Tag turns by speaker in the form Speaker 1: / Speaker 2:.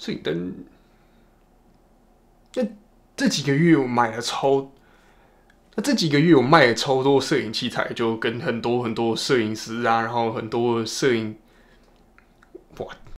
Speaker 1: 所以等那这几个月我买了超，那这几个月我卖了超多摄影器材，就跟很多很多摄影师啊，然后很多摄影，哇。